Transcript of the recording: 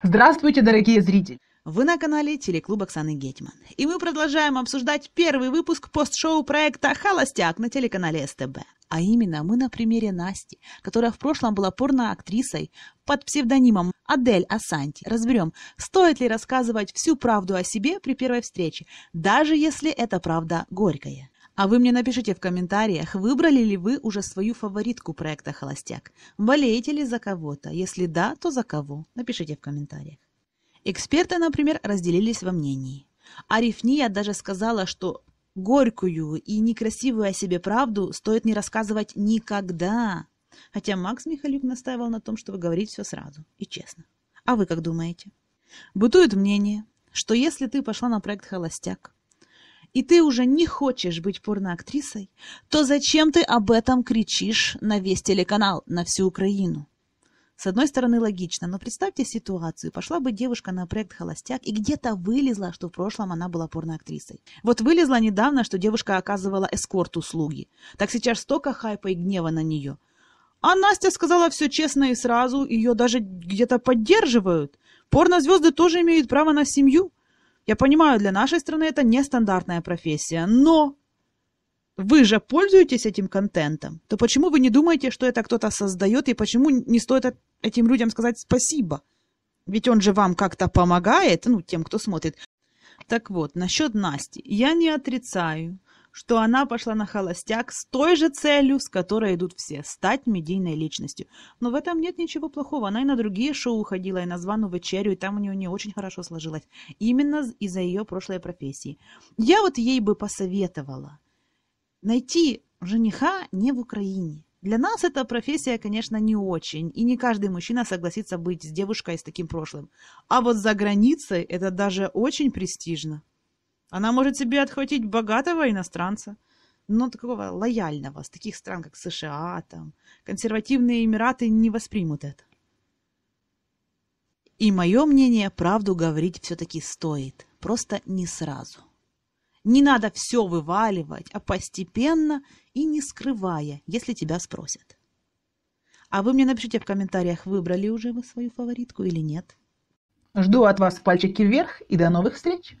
Здравствуйте, дорогие зрители! Вы на канале телеклуб Оксаны Гетман. И мы продолжаем обсуждать первый выпуск пост-шоу проекта «Холостяк» на телеканале СТБ. А именно, мы на примере Насти, которая в прошлом была порно-актрисой под псевдонимом Адель Асанти. Разберем, стоит ли рассказывать всю правду о себе при первой встрече, даже если эта правда горькая. А вы мне напишите в комментариях, выбрали ли вы уже свою фаворитку проекта «Холостяк». Болеете ли за кого-то? Если да, то за кого? Напишите в комментариях. Эксперты, например, разделились во мнении. Арифния даже сказала, что горькую и некрасивую о себе правду стоит не рассказывать никогда. Хотя Макс Михалюк настаивал на том, чтобы говорить все сразу и честно. А вы как думаете? Бытует мнение, что если ты пошла на проект «Холостяк», и ты уже не хочешь быть порноактрисой, то зачем ты об этом кричишь на весь телеканал, на всю Украину? С одной стороны, логично, но представьте ситуацию. Пошла бы девушка на проект «Холостяк» и где-то вылезла, что в прошлом она была порноактрисой. Вот вылезла недавно, что девушка оказывала эскорт-услуги. Так сейчас столько хайпа и гнева на нее. А Настя сказала все честно и сразу, ее даже где-то поддерживают. Порнозвезды тоже имеют право на семью. Я понимаю, для нашей страны это нестандартная профессия, но вы же пользуетесь этим контентом, то почему вы не думаете, что это кто-то создает, и почему не стоит этим людям сказать спасибо? Ведь он же вам как-то помогает, ну, тем, кто смотрит. Так вот, насчет Насти. Я не отрицаю, что она пошла на холостяк с той же целью, с которой идут все – стать медийной личностью. Но в этом нет ничего плохого. Она и на другие шоу уходила, и на званую вечерю, и там у нее не очень хорошо сложилось. Именно из-за ее прошлой профессии. Я вот ей бы посоветовала найти жениха не в Украине. Для нас эта профессия, конечно, не очень, и не каждый мужчина согласится быть с девушкой с таким прошлым. А вот за границей это даже очень престижно. Она может себе отхватить богатого иностранца, но такого лояльного, с таких стран, как США, там, консервативные Эмираты не воспримут это. И мое мнение, правду говорить все-таки стоит, просто не сразу. Не надо все вываливать, а постепенно и не скрывая, если тебя спросят. А вы мне напишите в комментариях, выбрали уже вы свою фаворитку или нет. Жду от вас пальчики вверх и до новых встреч!